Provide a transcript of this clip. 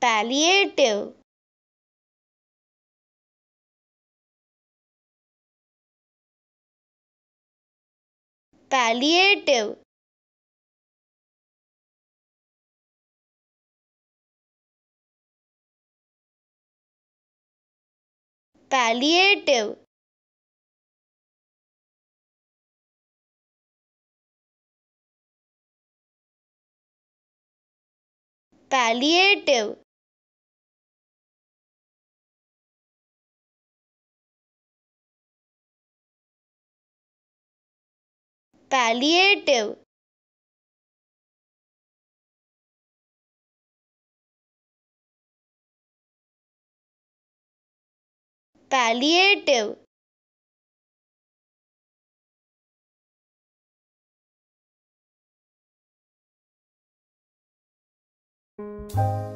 palliative palliative palliative palliative palliative palliative Thank you.